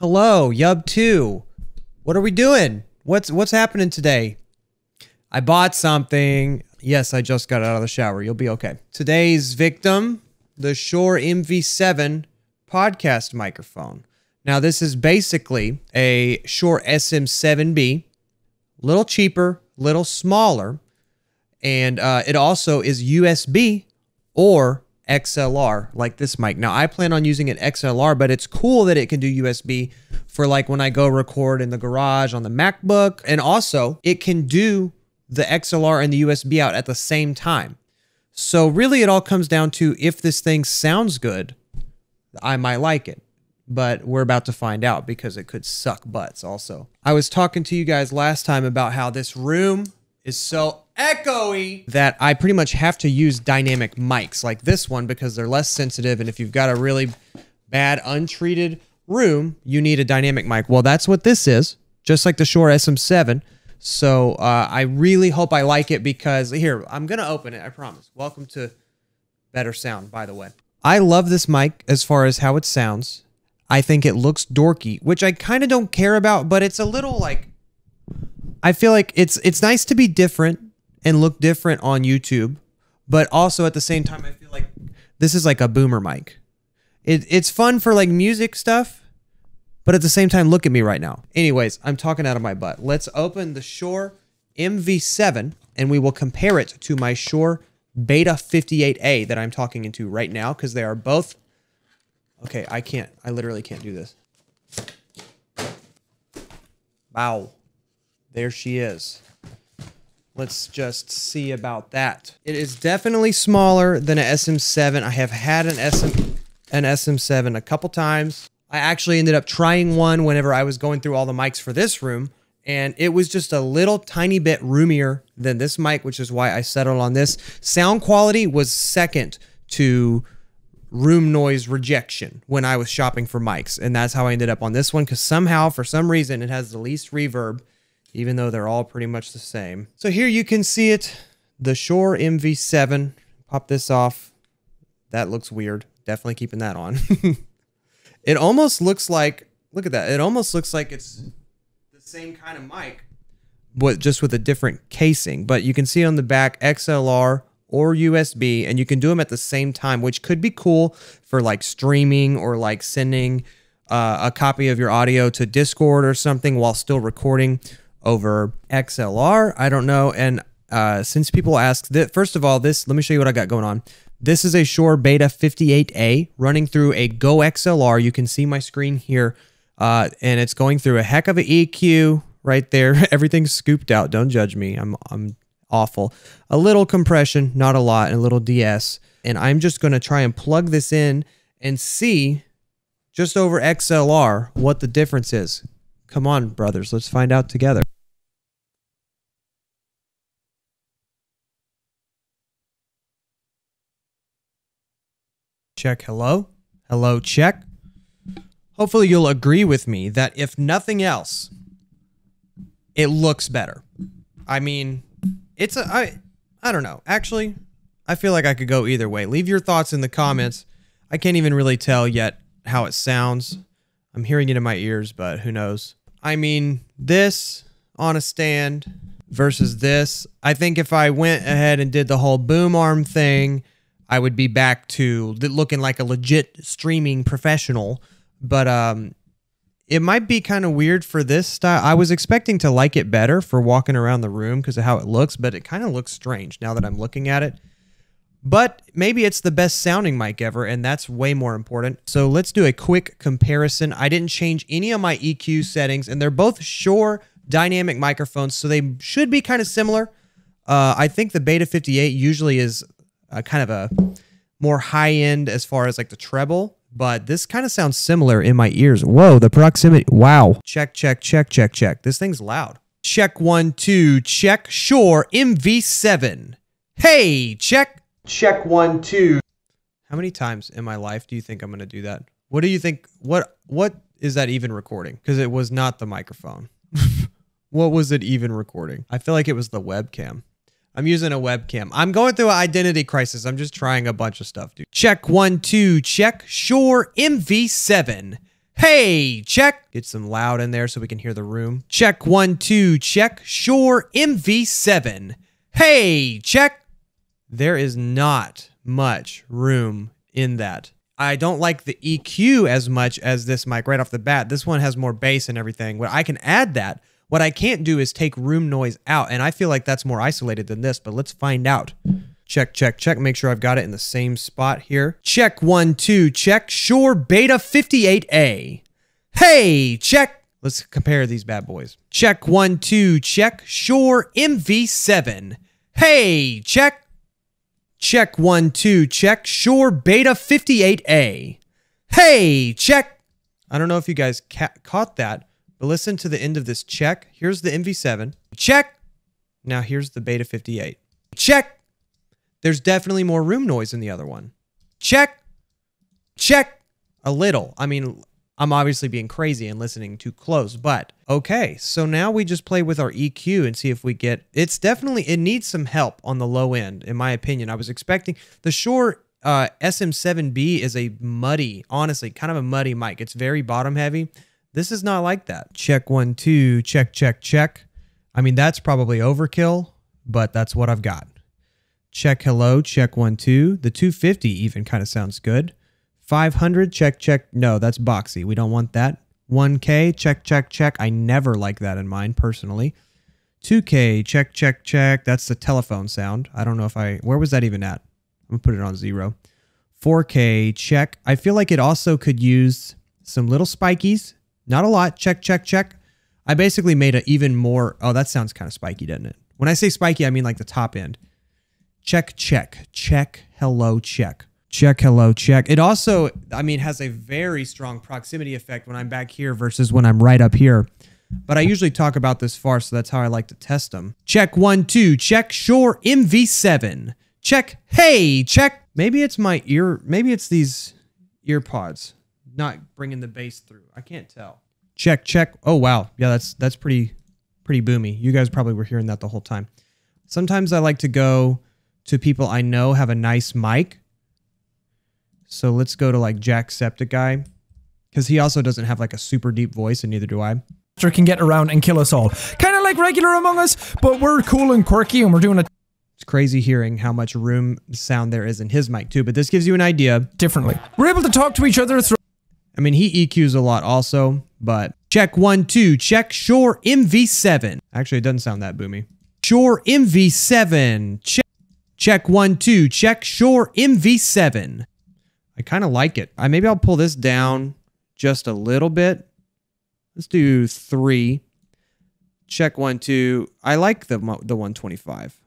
Hello, Yub Two. What are we doing? What's what's happening today? I bought something. Yes, I just got out of the shower. You'll be okay. Today's victim, the Shure MV7 podcast microphone. Now, this is basically a Shure SM7B, little cheaper, little smaller, and uh, it also is USB or XLR like this mic. Now I plan on using an XLR, but it's cool that it can do USB for like when I go record in the garage on the MacBook. And also it can do the XLR and the USB out at the same time. So really it all comes down to if this thing sounds good, I might like it. But we're about to find out because it could suck butts also. I was talking to you guys last time about how this room is so echoey that I pretty much have to use dynamic mics like this one because they're less sensitive. And if you've got a really bad untreated room, you need a dynamic mic. Well, that's what this is, just like the Shure SM7. So uh, I really hope I like it because here, I'm going to open it. I promise. Welcome to Better Sound, by the way. I love this mic as far as how it sounds. I think it looks dorky, which I kind of don't care about, but it's a little like I feel like it's it's nice to be different and look different on YouTube, but also at the same time, I feel like this is like a boomer mic. It, it's fun for like music stuff, but at the same time, look at me right now. Anyways, I'm talking out of my butt. Let's open the Shure MV7 and we will compare it to my Shure Beta 58A that I'm talking into right now because they are both. Okay, I can't. I literally can't do this. Wow. There she is. Let's just see about that. It is definitely smaller than an SM7. I have had an SM an SM7 a couple times. I actually ended up trying one whenever I was going through all the mics for this room, and it was just a little tiny bit roomier than this mic, which is why I settled on this. Sound quality was second to room noise rejection when I was shopping for mics, and that's how I ended up on this one because somehow, for some reason, it has the least reverb even though they're all pretty much the same. So here you can see it, the Shore MV7. Pop this off. That looks weird. Definitely keeping that on. it almost looks like, look at that. It almost looks like it's the same kind of mic, but just with a different casing. But you can see on the back XLR or USB, and you can do them at the same time, which could be cool for like streaming or like sending uh, a copy of your audio to Discord or something while still recording over XLR. I don't know. And uh, since people ask that, first of all, this, let me show you what I got going on. This is a Shure Beta 58A running through a Go XLR. You can see my screen here, uh, and it's going through a heck of an EQ right there. Everything's scooped out. Don't judge me. I'm I'm awful. A little compression, not a lot, and a little DS. And I'm just going to try and plug this in and see just over XLR what the difference is. Come on, brothers, let's find out together. Check hello. Hello, check. Hopefully, you'll agree with me that if nothing else, it looks better. I mean, it's a I I don't know. Actually, I feel like I could go either way. Leave your thoughts in the comments. I can't even really tell yet how it sounds. I'm hearing it in my ears, but who knows. I mean, this on a stand versus this. I think if I went ahead and did the whole boom arm thing, I would be back to looking like a legit streaming professional. But um, it might be kind of weird for this style. I was expecting to like it better for walking around the room because of how it looks, but it kind of looks strange now that I'm looking at it. But maybe it's the best sounding mic ever, and that's way more important. So let's do a quick comparison. I didn't change any of my EQ settings, and they're both Shure dynamic microphones, so they should be kind of similar. Uh, I think the Beta 58 usually is uh, kind of a more high end as far as like the treble, but this kind of sounds similar in my ears. Whoa, the proximity. Wow. Check, check, check, check, check. This thing's loud. Check one, two, check. Sure, MV7. Hey, check. Check one, two. How many times in my life do you think I'm going to do that? What do you think? What, what is that even recording? Because it was not the microphone. what was it even recording? I feel like it was the webcam. I'm using a webcam. I'm going through an identity crisis. I'm just trying a bunch of stuff, dude. Check one, two, check. Sure, MV7. Hey, check. Get some loud in there so we can hear the room. Check one, two, check. Sure, MV7. Hey, check. There is not much room in that. I don't like the EQ as much as this mic right off the bat. This one has more bass and everything, but I can add that what I can't do is take room noise out, and I feel like that's more isolated than this, but let's find out. Check, check, check. Make sure I've got it in the same spot here. Check one, two, check. Sure Beta 58A. Hey, check. Let's compare these bad boys. Check one, two, check. Sure MV7. Hey, check. Check one, two, check. Sure Beta 58A. Hey, check. I don't know if you guys ca caught that, but listen to the end of this check. Here's the MV7. Check. Now here's the Beta 58. Check. There's definitely more room noise in the other one. Check. Check. A little. I mean, I'm obviously being crazy and listening too close, but okay. So now we just play with our EQ and see if we get, it's definitely, it needs some help on the low end, in my opinion. I was expecting, the Shure uh, SM7B is a muddy, honestly, kind of a muddy mic. It's very bottom heavy. This is not like that. Check one, two, check, check, check. I mean, that's probably overkill, but that's what I've got. Check hello, check one, two. The 250 even kind of sounds good. 500, check, check. No, that's boxy. We don't want that. 1K, check, check, check. I never like that in mine personally. 2K, check, check, check. That's the telephone sound. I don't know if I, where was that even at? I'm gonna put it on zero. 4K, check. I feel like it also could use some little spikies not a lot. Check, check, check. I basically made an even more. Oh, that sounds kind of spiky, doesn't it? When I say spiky, I mean like the top end. Check, check, check, hello, check. Check, hello, check. It also, I mean, has a very strong proximity effect when I'm back here versus when I'm right up here. But I usually talk about this far, so that's how I like to test them. Check one, two, check, sure, MV7. Check, hey, check. Maybe it's my ear, maybe it's these ear pods not bringing the bass through. I can't tell. Check, check. Oh wow, yeah, that's that's pretty pretty boomy. You guys probably were hearing that the whole time. Sometimes I like to go to people I know have a nice mic. So let's go to like Jack Septic Guy, because he also doesn't have like a super deep voice, and neither do I can get around and kill us all. Kind of like regular Among Us, but we're cool and quirky and we're doing a. It's crazy hearing how much room sound there is in his mic, too, but this gives you an idea. Differently. We're able to talk to each other through. I mean, he EQs a lot also, but check one, two, check Sure, MV7. Actually, it doesn't sound that boomy. Sure, MV7, check, check one, two, check Sure, MV7. I kind of like it. I, maybe I'll pull this down just a little bit. Let's do three. Check one, two. I like the, the 125.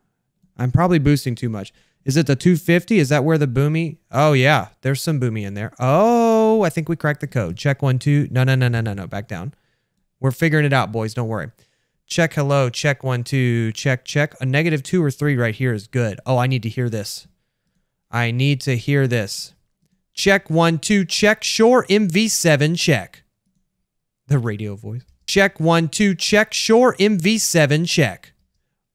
I'm probably boosting too much. Is it the 250? Is that where the boomy? Oh, yeah. There's some boomy in there. Oh, I think we cracked the code. Check one, two. No, no, no, no, no, no. Back down. We're figuring it out, boys. Don't worry. Check hello. Check one, two. Check, check. A negative two or three right here is good. Oh, I need to hear this. I need to hear this. Check one, two. Check. Shore MV7. Check. The radio voice. Check one, two. Check. Shore MV7. Check.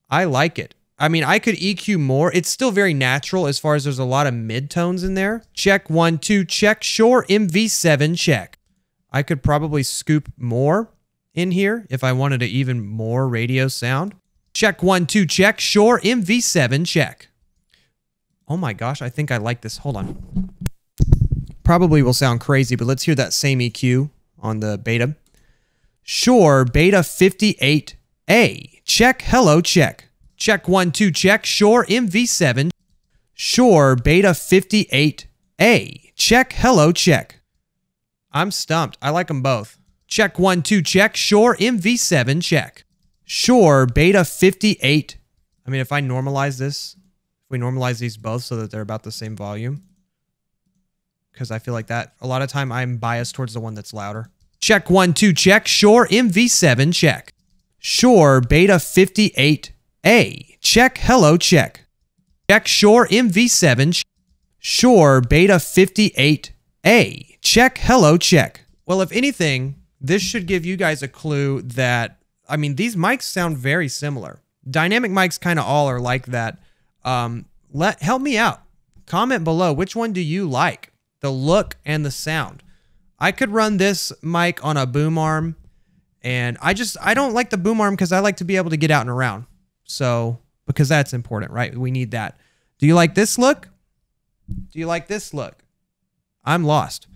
I like it. I mean, I could EQ more. It's still very natural as far as there's a lot of midtones in there. Check one, two, check. Sure, MV7, check. I could probably scoop more in here if I wanted to even more radio sound. Check one, two, check. Sure, MV7, check. Oh my gosh, I think I like this. Hold on. Probably will sound crazy, but let's hear that same EQ on the beta. Sure, beta 58A. Check, hello, check. Check one, two, check. Shore MV7. Shore Beta 58A. Check, hello, check. I'm stumped. I like them both. Check one, two, check. Shore MV7, check. Shore Beta 58. I mean, if I normalize this, if we normalize these both so that they're about the same volume, because I feel like that, a lot of time I'm biased towards the one that's louder. Check one, two, check. Shore MV7, check. Shore Beta 58. A. Check hello check. Check Shore MV7 Shore Beta 58A. Check hello check. Well, if anything, this should give you guys a clue that, I mean, these mics sound very similar. Dynamic mics kind of all are like that. Um, let Help me out. Comment below, which one do you like? The look and the sound. I could run this mic on a boom arm, and I just, I don't like the boom arm because I like to be able to get out and around. So, because that's important, right? We need that. Do you like this look? Do you like this look? I'm lost.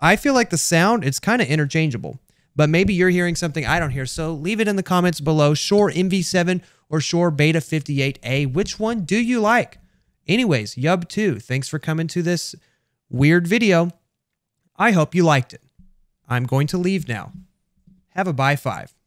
I feel like the sound, it's kind of interchangeable, but maybe you're hearing something I don't hear. So leave it in the comments below Shore MV7 or Shore Beta 58A. Which one do you like? Anyways, Yub2, thanks for coming to this weird video. I hope you liked it. I'm going to leave now. Have a bye five.